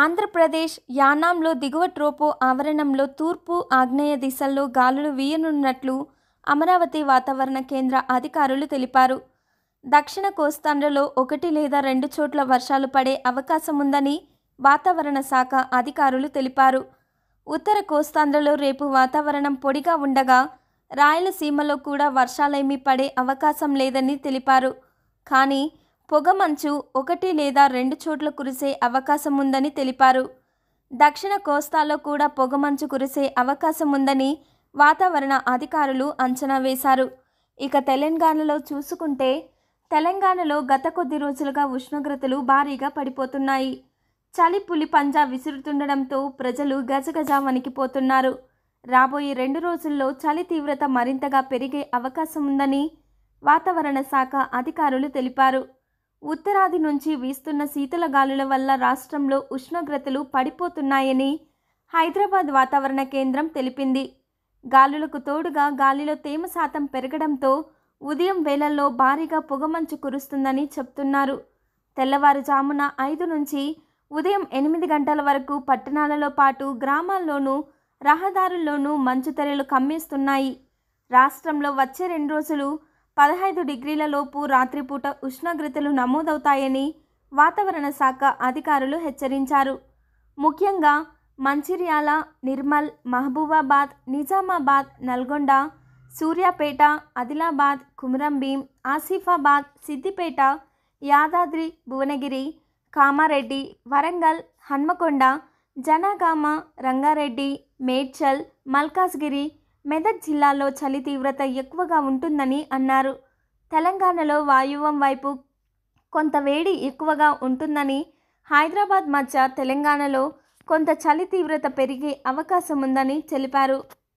ఆంధ్రప్రదేశ్ యానాంలో దిగువ ట్రోపో ఆవరణంలో తూర్పు ఆగ్నేయ దిశల్లో గాలులు వీయనున్నట్లు అమరావతి వాతావరణ కేంద్ర అధికారులు తెలిపారు దక్షిణ కోస్తాంధ్రలో ఒకటి లేదా రెండు చోట్ల వర్షాలు పడే అవకాశం ఉందని వాతావరణ శాఖ అధికారులు తెలిపారు ఉత్తర కోస్తాంధ్రలో రేపు వాతావరణం పొడిగా ఉండగా రాయలసీమలో కూడా వర్షాలేమీ పడే అవకాశం లేదని తెలిపారు కానీ పొగమంచు ఒకటి లేదా రెండు చోట్ల కురిసే అవకాశం ఉందని తెలిపారు దక్షిణ కోస్తాలో కూడా పొగమంచు కురిసే అవకాశం ఉందని వాతావరణ అధికారులు అంచనా వేశారు ఇక తెలంగాణలో చూసుకుంటే తెలంగాణలో గత కొద్ది రోజులుగా ఉష్ణోగ్రతలు భారీగా పడిపోతున్నాయి చలి పులి పంజా విసురుతుండడంతో ప్రజలు గజగజ వణికిపోతున్నారు రాబోయే రెండు రోజుల్లో చలి తీవ్రత మరింతగా పెరిగే అవకాశం ఉందని వాతావరణ శాఖ అధికారులు తెలిపారు ఉత్తరాది నుంచి వీస్తున్న శీతల గాలుల వల్ల రాష్ట్రంలో ఉష్ణోగ్రతలు పడిపోతున్నాయని హైదరాబాద్ వాతావరణ కేంద్రం తెలిపింది గాలులకు తోడుగా గాలిలో తేమ శాతం పెరగడంతో ఉదయం వేళల్లో భారీగా పొగమంచు కురుస్తుందని చెప్తున్నారు తెల్లవారుజామున ఐదు నుంచి ఉదయం ఎనిమిది గంటల వరకు పట్టణాలలో పాటు గ్రామాల్లోనూ రహదారుల్లోనూ మంచు తెరలు కమ్మేస్తున్నాయి రాష్ట్రంలో వచ్చే రెండు రోజులు పదహైదు డిగ్రీల లోపు రాత్రిపూట ఉష్ణోగ్రతలు నమోదవుతాయని వాతావరణ శాఖ అధికారులు హెచ్చరించారు ముఖ్యంగా మంచిర్యాల నిర్మల్ మహబూబాబాద్ నిజామాబాద్ నల్గొండ సూర్యాపేట ఆదిలాబాద్ కుమరంభీం ఆసిఫాబాద్ సిద్దిపేట యాదాద్రి భువనగిరి కామారెడ్డి వరంగల్ హన్మకొండ జనగామ రంగారెడ్డి మేడ్చల్ మల్కాజ్గిరి మెదక్ జిల్లాలో చలి తీవ్రత ఎక్కువగా ఉంటుందని అన్నారు తెలంగాణలో వాయువం వైపు కొంత వేడి ఎక్కువగా ఉంటుందని హైదరాబాద్ మధ్య తెలంగాణలో కొంత చలి తీవ్రత పెరిగే అవకాశం ఉందని తెలిపారు